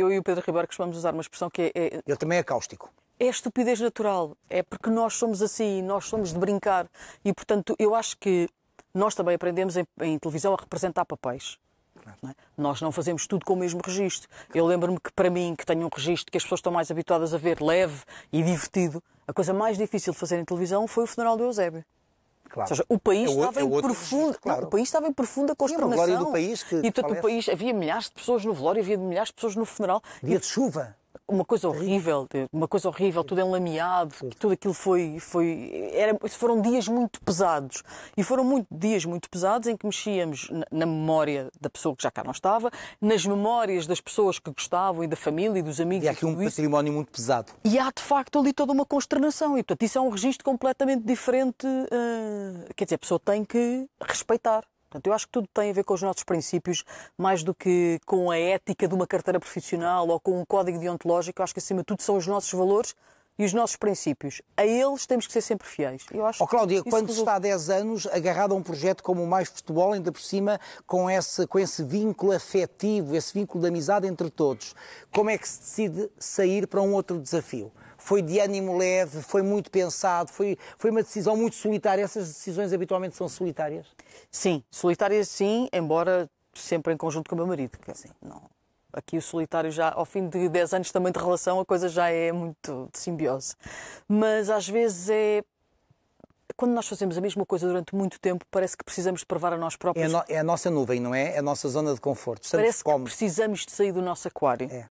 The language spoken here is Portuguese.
eu e o Pedro Ribeiro costumamos usar uma expressão que é. é... Ele também é cáustico. É estupidez natural, é porque nós somos assim, nós somos de brincar e, portanto, eu acho que nós também aprendemos em, em televisão a representar papéis. Não é? Nós não fazemos tudo com o mesmo registro. Eu lembro-me que, para mim, que tenho um registro que as pessoas estão mais habituadas a ver leve e divertido, a coisa mais difícil de fazer em televisão foi o funeral do Eusébio. Claro. Ou seja, o país, é o, estava, é em profunda, claro. não, o país estava em profunda consternação. E, do país que e portanto, falece. o país havia milhares de pessoas no velório, havia milhares de pessoas no funeral. Dia e... de chuva uma coisa horrível, uma coisa horrível, tudo enlameado, tudo aquilo foi, foi era, foram dias muito pesados e foram muito, dias muito pesados em que mexíamos na, na, memória da pessoa que já cá não estava, nas memórias das pessoas que gostavam e da família e dos amigos. E há aqui um isso. património muito pesado. E há de facto ali toda uma consternação e portanto isso é um registro completamente diferente, uh, quer dizer, a pessoa tem que respeitar Portanto, eu acho que tudo tem a ver com os nossos princípios, mais do que com a ética de uma carteira profissional ou com um código deontológico. Eu acho que, acima de tudo, são os nossos valores, e os nossos princípios. A eles temos que ser sempre fiéis. Eu acho oh, Cláudia, quando resulta... está há 10 anos agarrado a um projeto como o Mais Futebol, ainda por cima, com esse, com esse vínculo afetivo, esse vínculo de amizade entre todos, como é que se decide sair para um outro desafio? Foi de ânimo leve, foi muito pensado, foi, foi uma decisão muito solitária. Essas decisões habitualmente são solitárias? Sim, solitárias sim, embora sempre em conjunto com o meu marido. Que, assim, não, aqui o solitário já, ao fim de 10 anos também de relação, a coisa já é muito de simbiose. Mas às vezes é. Quando nós fazemos a mesma coisa durante muito tempo, parece que precisamos de provar a nós é próprios. É, no, é a nossa nuvem, não é? É a nossa zona de conforto. Estamos parece como... que precisamos de sair do nosso aquário. É.